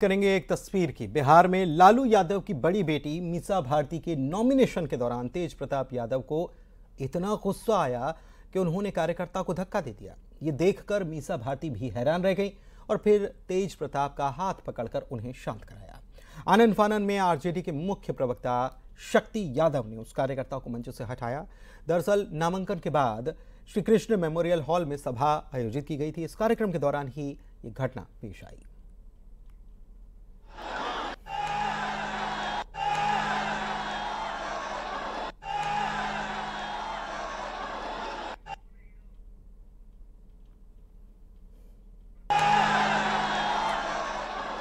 करेंगे एक तस्वीर की बिहार में लालू यादव की बड़ी बेटी मीसा भारती के नॉमिनेशन के दौरान तेज प्रताप यादव को इतना गुस्सा आया कि उन्होंने कार्यकर्ता को धक्का दे दिया ये देखकर मीसा भारती भी हैरान रह गई और फिर तेज प्रताप का हाथ पकड़कर उन्हें शांत कराया आनंद फानन में आरजेडी के मुख्य प्रवक्ता शक्ति यादव ने उस कार्यकर्ता को मंच से हटाया दरअसल नामांकन के बाद श्री कृष्ण मेमोरियल हॉल में सभा आयोजित की गई थी इस कार्यक्रम के दौरान ही ये घटना पेश आई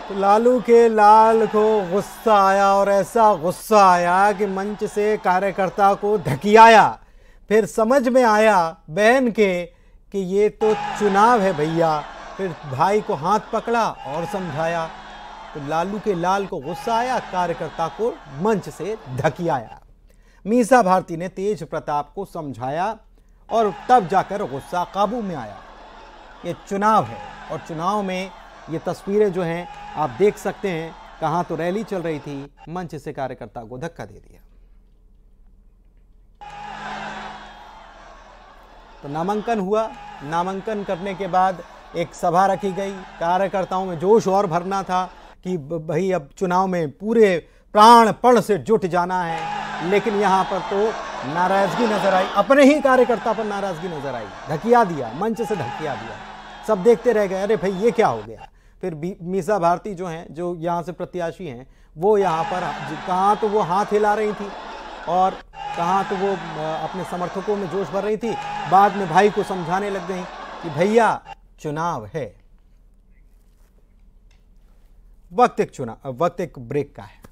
तो लालू के लाल को गुस्सा आया और ऐसा गुस्सा आया कि मंच से कार्यकर्ता को धकियाया फिर समझ में आया बहन के कि ये तो चुनाव है भैया फिर भाई को हाथ पकड़ा और समझाया तो लालू के लाल को गुस्सा आया कार्यकर्ता को मंच से धकियाया मीसा भारती ने तेज प्रताप को समझाया और तब जाकर गुस्सा काबू में आया ये चुनाव है और चुनाव में ये तस्वीरें जो हैं आप देख सकते हैं कहां तो रैली चल रही थी मंच से कार्यकर्ता को धक्का दे दिया तो नामांकन हुआ नामांकन करने के बाद एक सभा रखी गई कार्यकर्ताओं में जोश और भरना था कि भाई अब चुनाव में पूरे प्राणपण से जुट जाना है लेकिन यहां पर तो नाराजगी नजर आई अपने ही कार्यकर्ता पर नाराजगी नजर आई धकिया दिया मंच से धकिया दिया सब देखते रह गए अरे भाई ये क्या हो गया फिर मीसा भारती जो हैं जो यहाँ से प्रत्याशी हैं वो यहाँ पर कहाँ तो वो हाथ हिला रही थी और कहाँ तो वो अपने समर्थकों में जोश भर रही थी बाद में भाई को समझाने लग गई कि भैया चुनाव है वक्त एक चुनाव वक्त एक ब्रेक का है